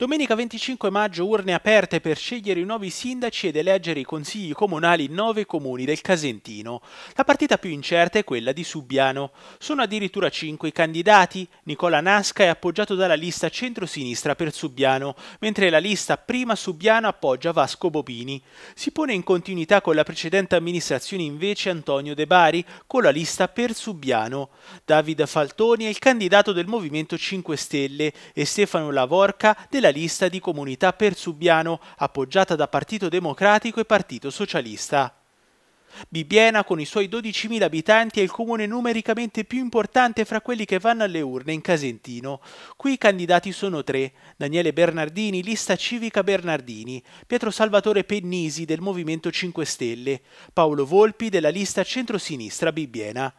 Domenica 25 maggio urne aperte per scegliere i nuovi sindaci ed eleggere i consigli comunali in nove comuni del Casentino. La partita più incerta è quella di Subbiano. Sono addirittura cinque i candidati. Nicola Nasca è appoggiato dalla lista centrosinistra per Subbiano, mentre la lista prima Subbiano appoggia Vasco Bobini. Si pone in continuità con la precedente amministrazione invece Antonio De Bari con la lista per Subbiano. Davide Faltoni è il candidato del Movimento 5 Stelle e Stefano Lavorca della nella lista di Comunità per Subiano, appoggiata da Partito Democratico e Partito Socialista. Bibbiena, con i suoi 12.000 abitanti, è il comune numericamente più importante fra quelli che vanno alle urne in Casentino. Qui i candidati sono tre: Daniele Bernardini, lista civica Bernardini, Pietro Salvatore Pennisi del Movimento 5 Stelle, Paolo Volpi della lista centrosinistra Bibbiena.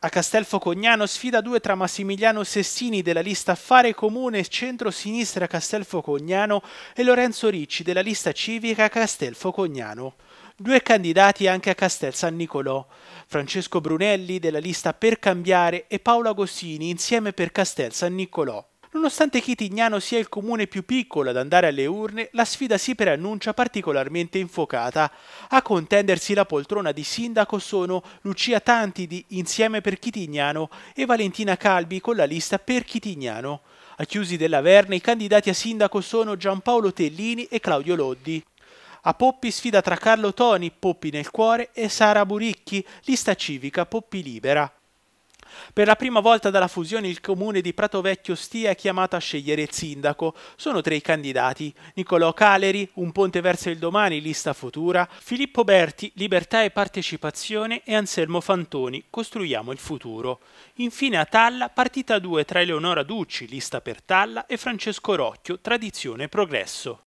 A Castelfocognano sfida 2 tra Massimiliano Sessini della lista Fare Comune Centro-Sinistra Castelfocognano e Lorenzo Ricci della lista civica Castelfocognano. Due candidati anche a Castel San Nicolò, Francesco Brunelli della lista Per Cambiare e Paolo Agostini insieme per Castel San Nicolò. Nonostante Chitignano sia il comune più piccolo ad andare alle urne, la sfida si preannuncia particolarmente infuocata. A contendersi la poltrona di sindaco sono Lucia Tanti di insieme per Chitignano e Valentina Calbi con la lista per Chitignano. A Chiusi della Verne i candidati a sindaco sono Giampaolo Tellini e Claudio Loddi. A Poppi sfida tra Carlo Toni, Poppi nel cuore, e Sara Buricchi, lista civica Poppi Libera. Per la prima volta dalla fusione il comune di Prato Vecchio Stia è chiamato a scegliere il sindaco. Sono tre i candidati: Niccolò Caleri, Un ponte verso il domani, lista futura, Filippo Berti, Libertà e partecipazione e Anselmo Fantoni, Costruiamo il futuro. Infine a Talla, partita 2 tra Eleonora Ducci, lista per Talla, e Francesco Rocchio, Tradizione e progresso.